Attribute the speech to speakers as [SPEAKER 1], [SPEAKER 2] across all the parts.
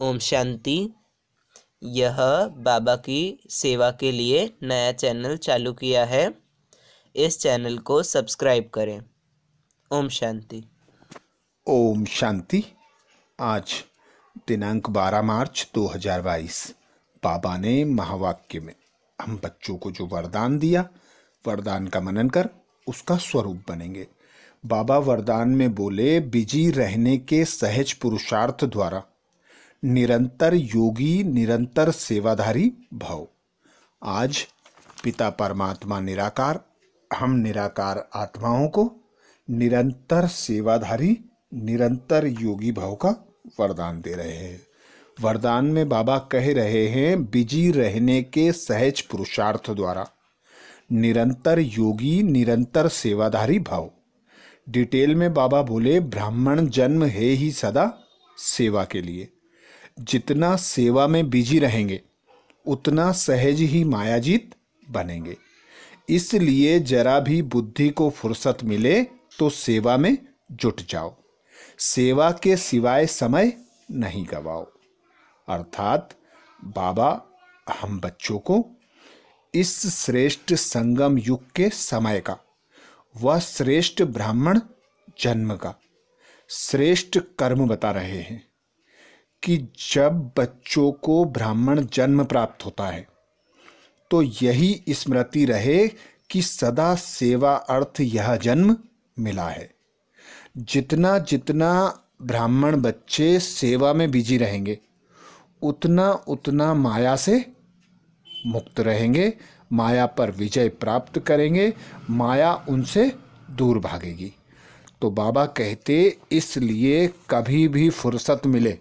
[SPEAKER 1] ओम शांति यह बाबा की सेवा के लिए नया चैनल चालू किया है इस चैनल को सब्सक्राइब करें ओम शांति ओम शांति आज दिनांक 12 मार्च 2022 बाबा ने महावाक्य में हम बच्चों को जो वरदान दिया वरदान का मनन कर उसका स्वरूप बनेंगे बाबा वरदान में बोले बिजी रहने के सहज पुरुषार्थ द्वारा निरंतर योगी निरंतर सेवाधारी भव आज पिता परमात्मा निराकार हम निराकार आत्माओं को निरंतर सेवाधारी निरंतर योगी भाव का वरदान दे रहे हैं वरदान में बाबा कह रहे हैं बिजी रहने के सहज पुरुषार्थ द्वारा निरंतर योगी निरंतर सेवाधारी भाव डिटेल में बाबा बोले ब्राह्मण जन्म है ही सदा सेवा के लिए जितना सेवा में बिजी रहेंगे उतना सहज ही मायाजीत बनेंगे इसलिए जरा भी बुद्धि को फुर्सत मिले तो सेवा में जुट जाओ सेवा के सिवाय समय नहीं गवाओ अर्थात बाबा हम बच्चों को इस श्रेष्ठ संगम युग के समय का वह श्रेष्ठ ब्राह्मण जन्म का श्रेष्ठ कर्म बता रहे हैं कि जब बच्चों को ब्राह्मण जन्म प्राप्त होता है तो यही स्मृति रहे कि सदा सेवा अर्थ यह जन्म मिला है जितना जितना ब्राह्मण बच्चे सेवा में बिजी रहेंगे उतना उतना माया से मुक्त रहेंगे माया पर विजय प्राप्त करेंगे माया उनसे दूर भागेगी तो बाबा कहते इसलिए कभी भी फुर्सत मिले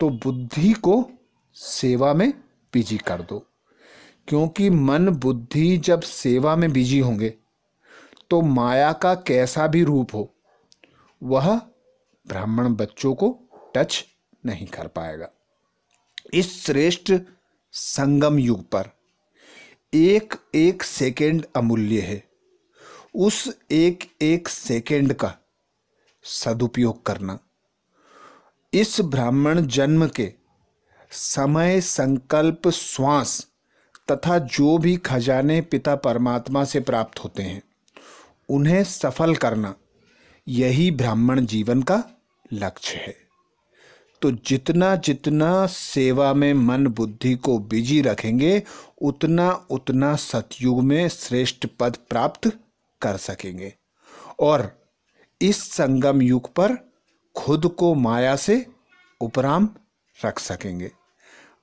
[SPEAKER 1] तो बुद्धि को सेवा में बिजी कर दो क्योंकि मन बुद्धि जब सेवा में बिजी होंगे तो माया का कैसा भी रूप हो वह ब्राह्मण बच्चों को टच नहीं कर पाएगा इस श्रेष्ठ संगम युग पर एक एक सेकेंड अमूल्य है उस एक एक सेकेंड का सदुपयोग करना इस ब्राह्मण जन्म के समय संकल्प श्वास तथा जो भी खजाने पिता परमात्मा से प्राप्त होते हैं उन्हें सफल करना यही ब्राह्मण जीवन का लक्ष्य है तो जितना जितना सेवा में मन बुद्धि को बिजी रखेंगे उतना उतना सतयुग में श्रेष्ठ पद प्राप्त कर सकेंगे और इस संगम युग पर खुद को माया से उपराम रख सकेंगे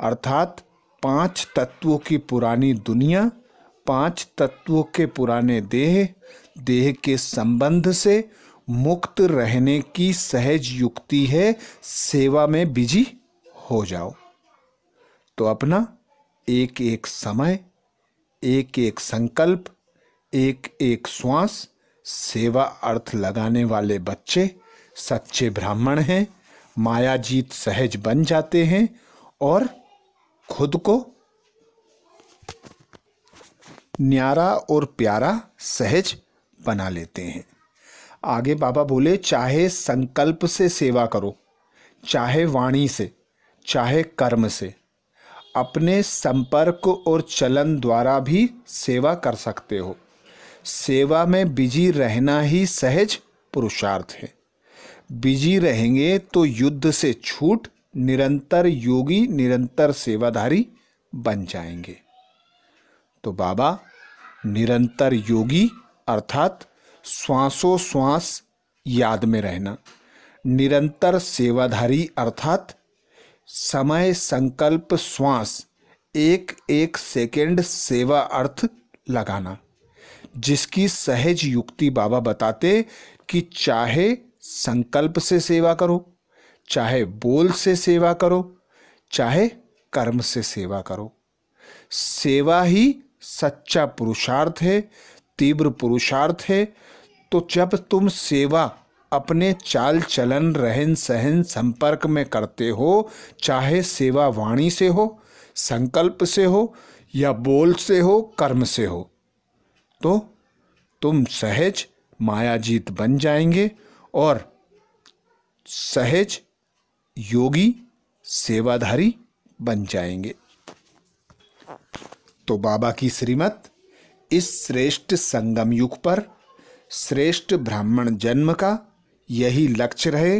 [SPEAKER 1] अर्थात पांच तत्वों की पुरानी दुनिया पांच तत्वों के पुराने देह देह के संबंध से मुक्त रहने की सहज युक्ति है सेवा में बिजी हो जाओ तो अपना एक एक समय एक एक संकल्प एक एक श्वास सेवा अर्थ लगाने वाले बच्चे सच्चे ब्राह्मण हैं माया जीत सहज बन जाते हैं और खुद को न्यारा और प्यारा सहज बना लेते हैं आगे बाबा बोले चाहे संकल्प से सेवा करो चाहे वाणी से चाहे कर्म से अपने संपर्क और चलन द्वारा भी सेवा कर सकते हो सेवा में बिजी रहना ही सहज पुरुषार्थ है बिजी रहेंगे तो युद्ध से छूट निरंतर योगी निरंतर सेवाधारी बन जाएंगे तो बाबा निरंतर योगी अर्थात श्वासो श्वास याद में रहना निरंतर सेवाधारी अर्थात समय संकल्प श्वास एक एक सेकेंड सेवा अर्थ लगाना जिसकी सहज युक्ति बाबा बताते कि चाहे संकल्प से सेवा करो चाहे बोल से सेवा करो चाहे कर्म से सेवा करो सेवा ही सच्चा पुरुषार्थ है तीव्र पुरुषार्थ है तो जब तुम सेवा अपने चाल चलन रहन सहन संपर्क में करते हो चाहे सेवा वाणी से हो संकल्प से हो या बोल से हो कर्म से हो तो तुम सहज मायाजीत बन जाएंगे और सहज योगी सेवाधारी बन जाएंगे तो बाबा की श्रीमत इस श्रेष्ठ संगम युग पर श्रेष्ठ ब्राह्मण जन्म का यही लक्ष्य रहे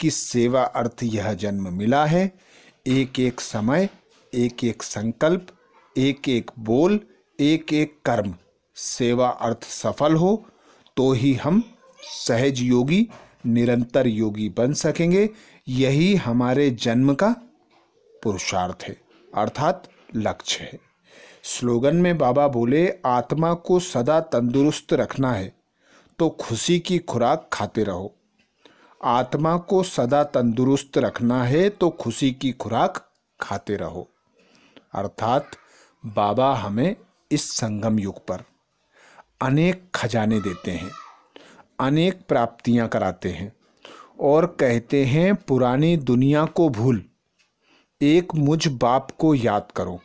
[SPEAKER 1] कि सेवा अर्थ यह जन्म मिला है एक एक समय एक एक संकल्प एक एक बोल एक एक कर्म सेवा अर्थ सफल हो तो ही हम सहज योगी निरंतर योगी बन सकेंगे यही हमारे जन्म का पुरुषार्थ है अर्थात लक्ष्य है स्लोगन में बाबा बोले आत्मा को सदा तंदुरुस्त रखना है तो खुशी की खुराक खाते रहो आत्मा को सदा तंदुरुस्त रखना है तो खुशी की खुराक खाते रहो अर्थात बाबा हमें इस संगम युग पर अनेक खजाने देते हैं अनेक प्राप्तियां कराते हैं और कहते हैं पुरानी दुनिया को भूल एक मुझ बाप को याद करो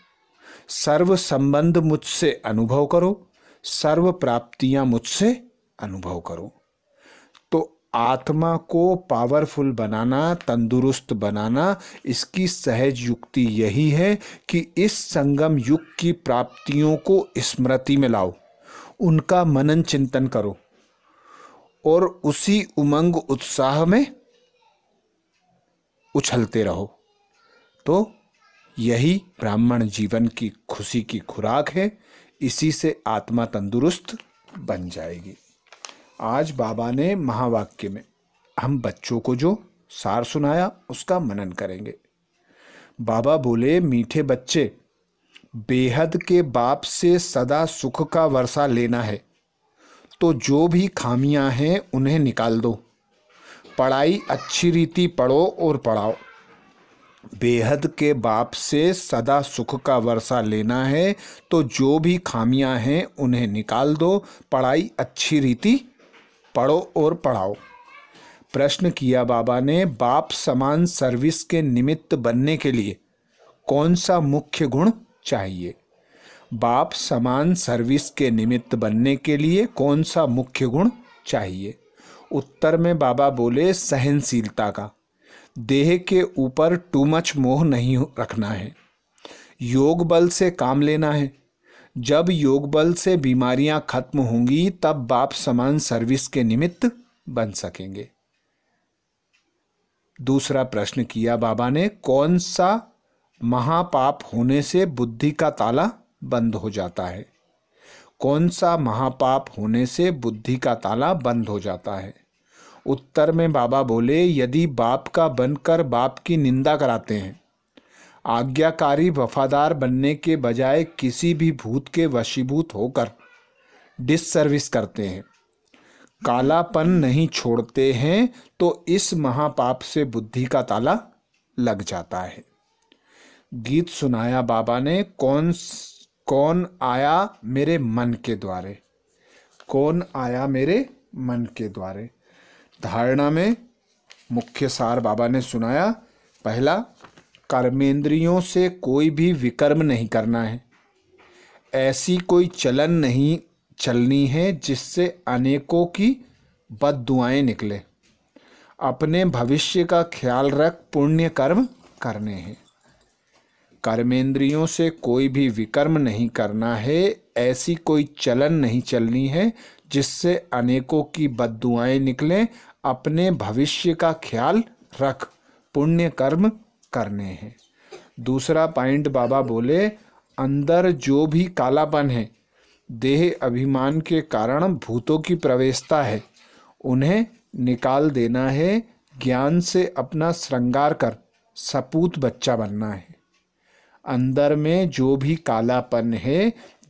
[SPEAKER 1] सर्व संबंध मुझसे अनुभव करो सर्व प्राप्तियां मुझसे अनुभव करो तो आत्मा को पावरफुल बनाना तंदुरुस्त बनाना इसकी सहज युक्ति यही है कि इस संगम युग की प्राप्तियों को स्मृति में लाओ उनका मनन चिंतन करो और उसी उमंग उत्साह में उछलते रहो तो यही ब्राह्मण जीवन की खुशी की खुराक है इसी से आत्मा तंदुरुस्त बन जाएगी आज बाबा ने महावाक्य में हम बच्चों को जो सार सुनाया उसका मनन करेंगे बाबा बोले मीठे बच्चे बेहद के बाप से सदा सुख का वर्षा लेना है तो जो भी खामियां हैं उन्हें निकाल दो पढ़ाई अच्छी रीति पढ़ो और पढ़ाओ बेहद के बाप से सदा सुख का वर्षा लेना है तो जो भी खामियां हैं उन्हें निकाल दो पढ़ाई अच्छी रीति पढ़ो और पढ़ाओ प्रश्न किया बाबा ने बाप समान सर्विस के निमित्त बनने के लिए कौन सा मुख्य गुण चाहिए बाप समान सर्विस के निमित्त बनने के लिए कौन सा मुख्य गुण चाहिए उत्तर में बाबा बोले सहनशीलता का देह के ऊपर टू मच मोह नहीं रखना है योग बल से काम लेना है जब योग बल से बीमारियां खत्म होंगी तब बाप समान सर्विस के निमित्त बन सकेंगे दूसरा प्रश्न किया बाबा ने कौन सा महापाप होने से बुद्धि का ताला बंद हो जाता है कौन सा महापाप होने से बुद्धि का ताला बंद हो जाता है उत्तर में बाबा बोले यदि बाप का बनकर बाप की निंदा कराते हैं आज्ञाकारी वफादार बनने के बजाय किसी भी भूत के वशीभूत होकर डिससर्विस करते हैं कालापन नहीं छोड़ते हैं तो इस महापाप से बुद्धि का ताला लग जाता है गीत सुनाया बाबा ने कौन कौन आया मेरे मन के द्वारे कौन आया मेरे मन के द्वारे धारणा में मुख्य सार बाबा ने सुनाया पहला कर्मेंद्रियों से कोई भी विकर्म नहीं करना है ऐसी कोई चलन नहीं चलनी है जिससे अनेकों की बद दुआएँ निकले अपने भविष्य का ख्याल रख पुण्य कर्म करने हैं कर्मेंद्रियों से कोई भी विकर्म नहीं करना है ऐसी कोई चलन नहीं चलनी है जिससे अनेकों की बददुआएं निकलें अपने भविष्य का ख्याल रख पुण्य कर्म करने हैं दूसरा पॉइंट बाबा बोले अंदर जो भी कालापन है देह अभिमान के कारण भूतों की प्रवेशता है उन्हें निकाल देना है ज्ञान से अपना श्रृंगार कर सपूत बच्चा बनना है अंदर में जो भी कालापन है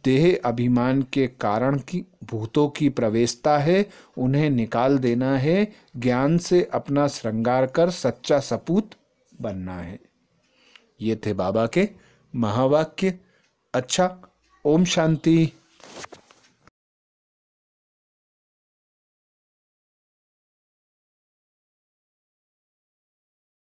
[SPEAKER 1] देह अभिमान के कारण की भूतों की प्रवेशता है उन्हें निकाल देना है ज्ञान से अपना श्रृंगार कर सच्चा सपूत बनना है ये थे बाबा के महावाक्य अच्छा ओम शांति